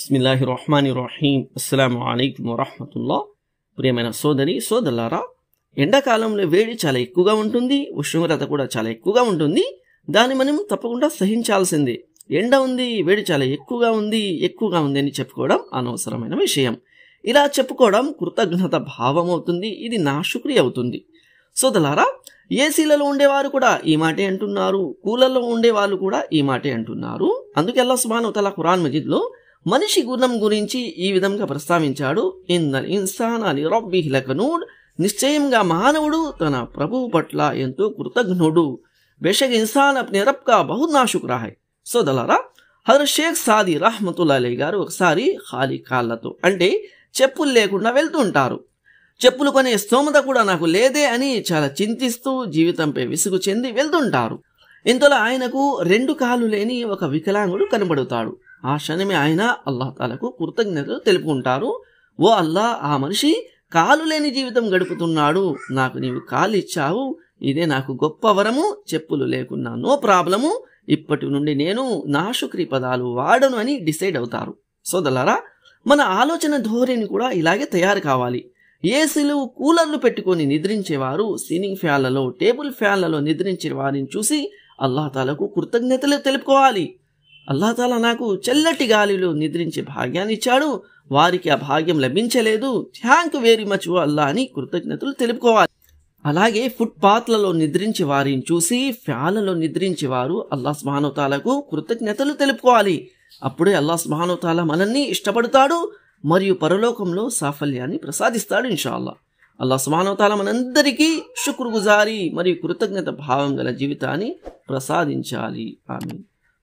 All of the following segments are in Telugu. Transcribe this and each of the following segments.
బిస్మిల్లాహి రహమాని రహీం అస్సలం అయికు వరహమతుల్లా ప్రియమైన సోదరి సోదరులారా ఎండాకాలంలో వేడి చాలా ఎక్కువగా ఉంటుంది ఉష్ణోగ్రత కూడా చాలా ఎక్కువగా ఉంటుంది దాన్ని మనం తప్పకుండా సహించాల్సిందే ఎండ ఉంది వేడి చాలా ఎక్కువగా ఉంది ఎక్కువగా ఉంది అని చెప్పుకోవడం అనవసరమైన విషయం ఇలా చెప్పుకోవడం కృతజ్ఞత భావం అవుతుంది ఇది నా శుక్రియ అవుతుంది సోదలారా ఏసీలలో ఉండేవారు కూడా ఈ మాటే అంటున్నారు కూలర్లో ఉండేవాళ్ళు కూడా ఈ మాటే అంటున్నారు అందుకే అల్లా సుబాన్ తల ఖురాన్ మజిద్లో మనిషి గుణం గురించి ఈ విధంగా ప్రస్తావించాడు ఇందర్ ఇన్సాన్ అని రబ్బి లకనూడ్ నిశ్చయంగా మానవుడు తన ప్రభువు పట్ల ఎంతో కృతజ్ఞుడు బెషక్ ఇన్సాన్ అప్నే రబ్కా బహు నాశుక్రా సో సోదలారా హర్ షేక్ సాది రహమతుల్లాలే గారు ఒకసారి ఖాళీ కాళ్ళతో అంటే చెప్పులు లేకుండా వెళ్తుంటారు చెప్పులు కొనే స్తోమత కూడా నాకు లేదే అని చాలా చింతిస్తూ జీవితంపై విసుగు చెంది వెళ్తుంటారు ఇంతలో ఆయనకు రెండు కాళ్ళు లేని ఒక వికలాంగుడు కనబడుతాడు ఆ క్షణమే ఆయన అల్లా తాలకు కృతజ్ఞతలు తెలుపుకుంటారు ఓ అల్లా ఆ మనిషి కాలు లేని జీవితం గడుపుతున్నాడు నాకు నీవు కాలు ఇచ్చావు ఇదే నాకు గొప్ప వరము చెప్పులు లేకున్నా నో ప్రాబ్లము ఇప్పటి నుండి నేను నా శుక్రీ పదాలు వాడను అని డిసైడ్ అవుతారు సోదలారా మన ఆలోచన ధోరణి కూడా ఇలాగే తయారు కావాలి ఏసీలు కూలర్లు పెట్టుకొని నిద్రించేవారు సీలింగ్ ఫ్యాన్లలో టేబుల్ ఫ్యాన్లలో నిద్రించే వారిని చూసి అల్లాహ్ కృతజ్ఞతలు తెలుపుకోవాలి అల్లాతాల నాకు చల్లటి గాలిలో నిద్రించే భాగ్యాన్ని ఇచ్చాడు వారికి ఆ భాగ్యం లభించలేదు థ్యాంక్ వెరీ మచ్ అల్లా అని కృతజ్ఞతలు తెలుపుకోవాలి అలాగే ఫుట్పాత్లలో నిద్రించి వారిని చూసి ఫ్యాన్లలో నిద్రించే వారు అల్లా స్మానవతాలకు కృతజ్ఞతలు తెలుపుకోవాలి అప్పుడే అల్లా స్మానవతాల మనల్ని ఇష్టపడతాడు మరియు పరలోకంలో సాఫల్యాన్ని ప్రసాదిస్తాడు ఇన్షాల్లా అల్లా స్మానవతాల మనందరికీ శుక్రగుజారి మరియు కృతజ్ఞత భావం గల జీవితాన్ని ప్రసాదించాలి ఆమె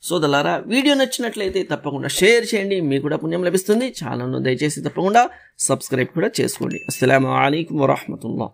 సోదలారా వీడియో నచ్చినట్లయితే తప్పకుండా షేర్ చేయండి మీకు కూడా పుణ్యం లభిస్తుంది ఛానల్ను దయచేసి తప్పకుండా సబ్స్క్రైబ్ కూడా చేసుకోండి అస్సలం అయికు వరహమతుల్లా